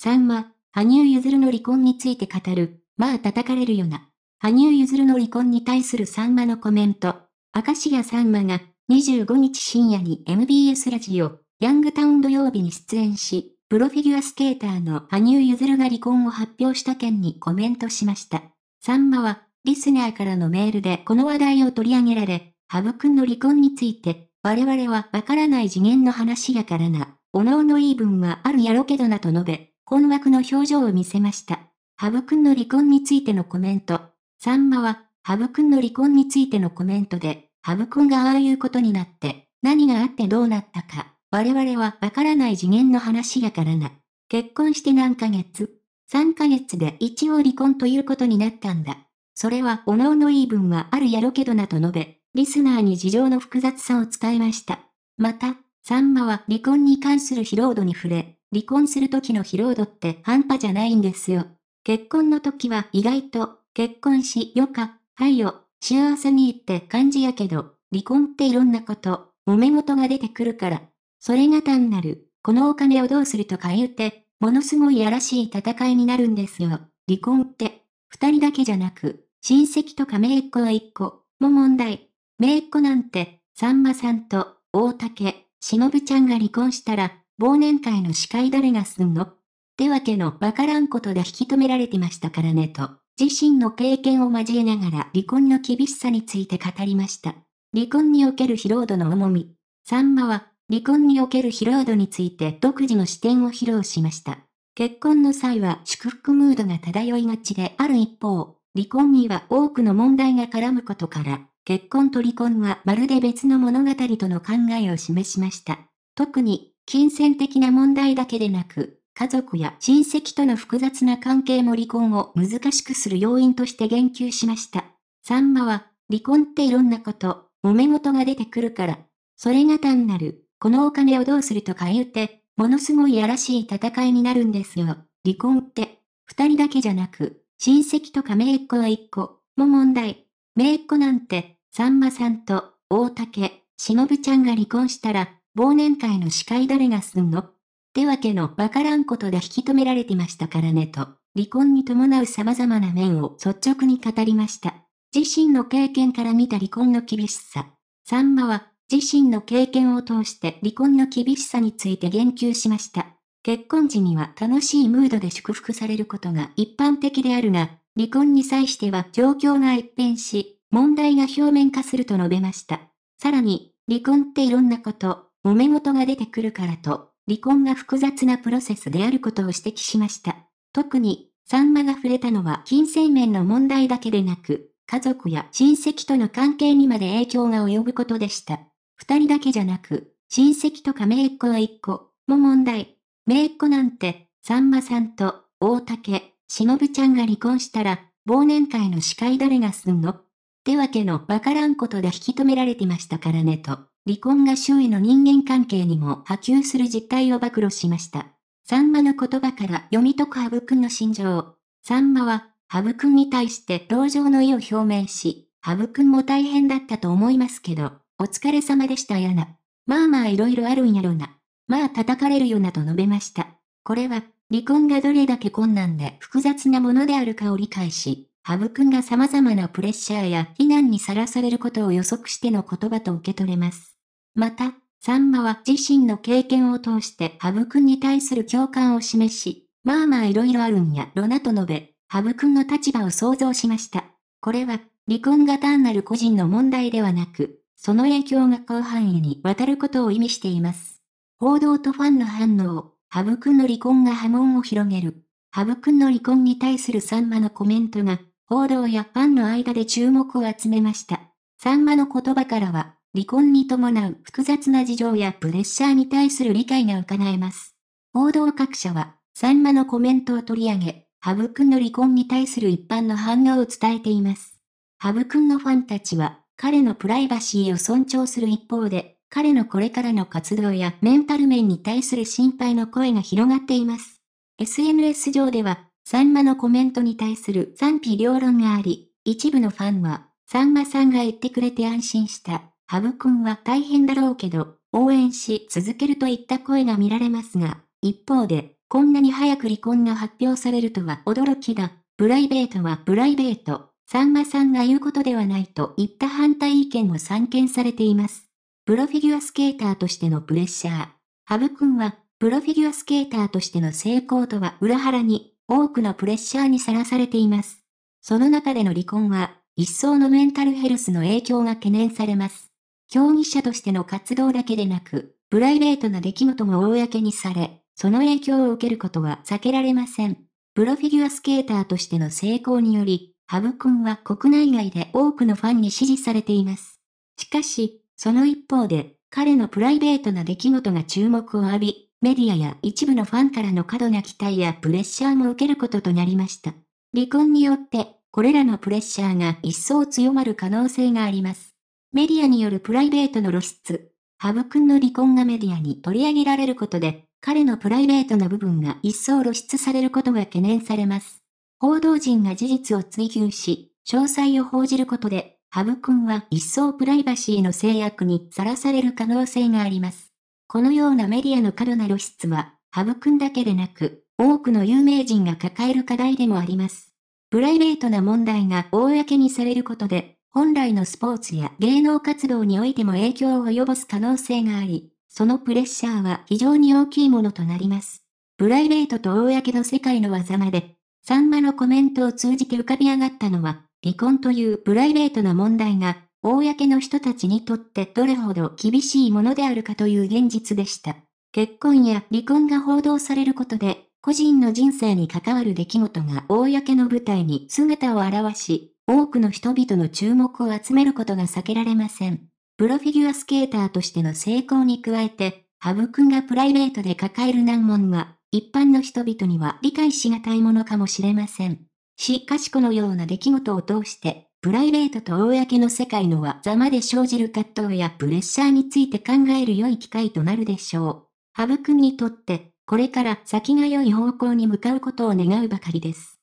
3は、羽生結弦の離婚について語る、まあ叩かれるよな。羽生結弦の離婚に対するさんまのコメント。明石家さんまが、25日深夜に MBS ラジオ、ヤングタウン土曜日に出演し、プロフィギュアスケーターの羽生結弦が離婚を発表した件にコメントしました。さんまは、リスナーからのメールでこの話題を取り上げられ、ハブ君の離婚について、我々はわからない次元の話やからな、おのおの言い分はあるやろけどなと述べ、困惑の表情を見せました。ハブ君の離婚についてのコメント。サンマは、ハブ君の離婚についてのコメントで、ハブ君がああいうことになって、何があってどうなったか、我々はわからない次元の話やからな。結婚して何ヶ月 ?3 ヶ月で一応離婚ということになったんだ。それは、おのおの言い分はあるやろけどなと述べ、リスナーに事情の複雑さを伝えました。また、サンマは離婚に関する疲労度に触れ、離婚する時の疲労度って半端じゃないんですよ。結婚の時は意外と、結婚しよか、はいよ、幸せにって感じやけど、離婚っていろんなこと、揉め事が出てくるから。それが単なる、このお金をどうするとか言うて、ものすごいやらしい戦いになるんですよ。離婚って、二人だけじゃなく、親戚とか姪っ子は一個、も問題。姪っ子なんて、さんまさんと、大竹、しのぶちゃんが離婚したら、忘年会の司会誰がすんのってわけのわからんことで引き止められてましたからねと、自身の経験を交えながら離婚の厳しさについて語りました。離婚における疲労度の重み。さんまは、離婚における疲労度について独自の視点を披露しました。結婚の際は祝福ムードが漂いがちである一方、離婚には多くの問題が絡むことから、結婚と離婚はまるで別の物語との考えを示しました。特に、金銭的な問題だけでなく、家族や親戚との複雑な関係も離婚を難しくする要因として言及しました。サンマは、離婚っていろんなこと、揉め事が出てくるから、それが単なる、このお金をどうするとか言うて、ものすごいやらしい戦いになるんですよ。離婚って、二人だけじゃなく、親戚とか姪っ子は一個、も問題。姪っ子なんて、さんまさんと、大竹、しのぶちゃんが離婚したら、忘年会の司会誰がすんのってわけのわからんことで引き止められてましたからねと、離婚に伴う様々な面を率直に語りました。自身の経験から見た離婚の厳しさ。さんまは、自身の経験を通して離婚の厳しさについて言及しました。結婚時には楽しいムードで祝福されることが一般的であるが、離婚に際しては状況が一変し、問題が表面化すると述べました。さらに、離婚っていろんなこと、揉め事が出てくるからと、離婚が複雑なプロセスであることを指摘しました。特に、サンマが触れたのは金銭面の問題だけでなく、家族や親戚との関係にまで影響が及ぶことでした。二人だけじゃなく、親戚とか姪っ子は一個、も問題。姪っ子なんて、さんまさんと、大竹、しのぶちゃんが離婚したら、忘年会の司会誰がすんのってわけのわからんことで引き止められてましたからねと。離婚が周囲の人間関係にも波及する実態を暴露しました。さんまの言葉から読み解く羽生くんの心情。さんまは、羽生くんに対して同情の意を表明し、羽生くんも大変だったと思いますけど、お疲れ様でしたやな。まあまあいろいろあるんやろな。まあ叩かれるよなと述べました。これは、離婚がどれだけ困難で複雑なものであるかを理解し、羽生くんが様々なプレッシャーや非難にさらされることを予測しての言葉と受け取れます。また、サンマは自身の経験を通してハブんに対する共感を示し、まあまあいろいろあるんやろなと述べ、ハブんの立場を想像しました。これは、離婚が単なる個人の問題ではなく、その影響が広範囲にわたることを意味しています。報道とファンの反応、ハブんの離婚が波紋を広げる。ハブんの離婚に対するサンマのコメントが、報道やファンの間で注目を集めました。サンマの言葉からは、離婚に伴う複雑な事情やプレッシャーに対する理解が伺えます。報道各社は、サンマのコメントを取り上げ、ハブくんの離婚に対する一般の反応を伝えています。ハブくんのファンたちは、彼のプライバシーを尊重する一方で、彼のこれからの活動やメンタル面に対する心配の声が広がっています。SNS 上では、サンマのコメントに対する賛否両論があり、一部のファンは、さんまさんが言ってくれて安心した。ハブ君は大変だろうけど、応援し続けるといった声が見られますが、一方で、こんなに早く離婚が発表されるとは驚きだ。プライベートはプライベート。さんまさんが言うことではないといった反対意見も散見されています。プロフィギュアスケーターとしてのプレッシャー。ハブ君は、プロフィギュアスケーターとしての成功とは裏腹に、多くのプレッシャーにさらされています。その中での離婚は、一層のメンタルヘルスの影響が懸念されます。競技者としての活動だけでなく、プライベートな出来事も公にされ、その影響を受けることは避けられません。プロフィギュアスケーターとしての成功により、ハブ君は国内外で多くのファンに支持されています。しかし、その一方で、彼のプライベートな出来事が注目を浴び、メディアや一部のファンからの過度な期待やプレッシャーも受けることとなりました。離婚によって、これらのプレッシャーが一層強まる可能性があります。メディアによるプライベートの露出。ハブ君の離婚がメディアに取り上げられることで、彼のプライベートな部分が一層露出されることが懸念されます。報道陣が事実を追求し、詳細を報じることで、ハブ君は一層プライバシーの制約にさらされる可能性があります。このようなメディアの過度な露出は、ハブ君だけでなく、多くの有名人が抱える課題でもあります。プライベートな問題が公にされることで、本来のスポーツや芸能活動においても影響を及ぼす可能性があり、そのプレッシャーは非常に大きいものとなります。プライベートと公の世界の技まで、さんまのコメントを通じて浮かび上がったのは、離婚というプライベートな問題が、公の人たちにとってどれほど厳しいものであるかという現実でした。結婚や離婚が報道されることで、個人の人生に関わる出来事が公の舞台に姿を現し、多くの人々の注目を集めることが避けられません。プロフィギュアスケーターとしての成功に加えて、ハブ君がプライベートで抱える難問は、一般の人々には理解しがたいものかもしれません。しかしこのような出来事を通して、プライベートと公の世界の技まで生じる葛藤やプレッシャーについて考える良い機会となるでしょう。ハブ君にとって、これから先が良い方向に向かうことを願うばかりです。